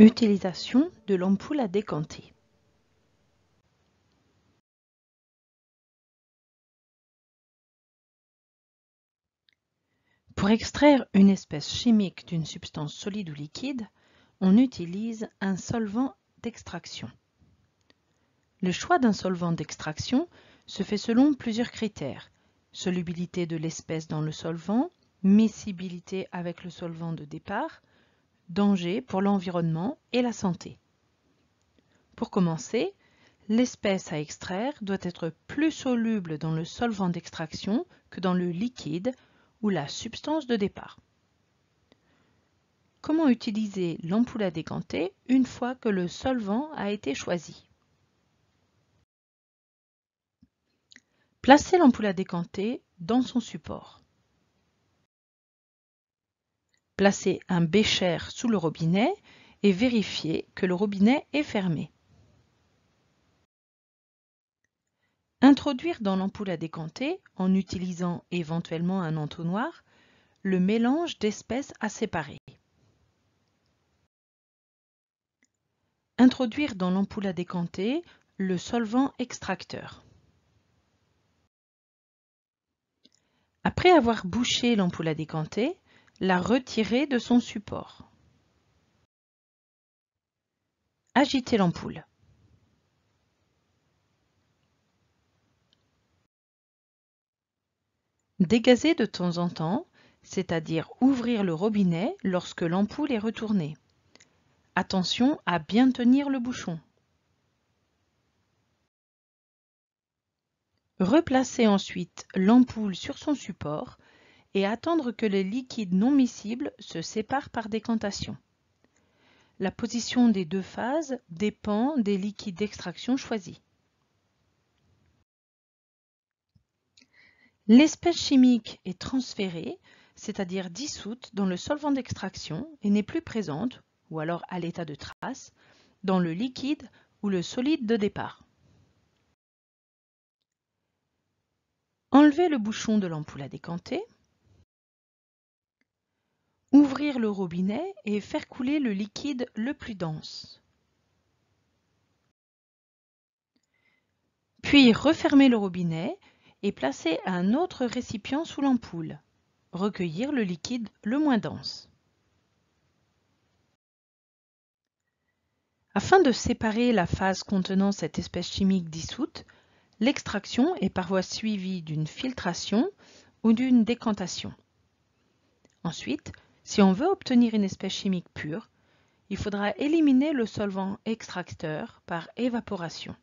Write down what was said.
Utilisation de l'ampoule à décanter. Pour extraire une espèce chimique d'une substance solide ou liquide, on utilise un solvant d'extraction. Le choix d'un solvant d'extraction se fait selon plusieurs critères. Solubilité de l'espèce dans le solvant, miscibilité avec le solvant de départ, danger pour l'environnement et la santé. Pour commencer, l'espèce à extraire doit être plus soluble dans le solvant d'extraction que dans le liquide ou la substance de départ. Comment utiliser l'ampoule à décanter une fois que le solvant a été choisi Placez l'ampoule à décanter dans son support. Placez un bécher sous le robinet et vérifiez que le robinet est fermé. Introduire dans l'ampoule à décanter, en utilisant éventuellement un entonnoir, le mélange d'espèces à séparer. Introduire dans l'ampoule à décanter le solvant extracteur. Après avoir bouché l'ampoule à décanter, la retirer de son support. Agitez l'ampoule. Dégazer de temps en temps, c'est-à-dire ouvrir le robinet lorsque l'ampoule est retournée. Attention à bien tenir le bouchon. Replacez ensuite l'ampoule sur son support et attendre que les liquides non miscibles se séparent par décantation. La position des deux phases dépend des liquides d'extraction choisis. L'espèce chimique est transférée, c'est-à-dire dissoute dans le solvant d'extraction et n'est plus présente, ou alors à l'état de trace, dans le liquide ou le solide de départ. Enlevez le bouchon de l'ampoule à décanter ouvrir le robinet et faire couler le liquide le plus dense. Puis refermer le robinet et placer un autre récipient sous l'ampoule. Recueillir le liquide le moins dense. Afin de séparer la phase contenant cette espèce chimique dissoute, l'extraction est parfois suivie d'une filtration ou d'une décantation. Ensuite, si on veut obtenir une espèce chimique pure, il faudra éliminer le solvant extracteur par évaporation.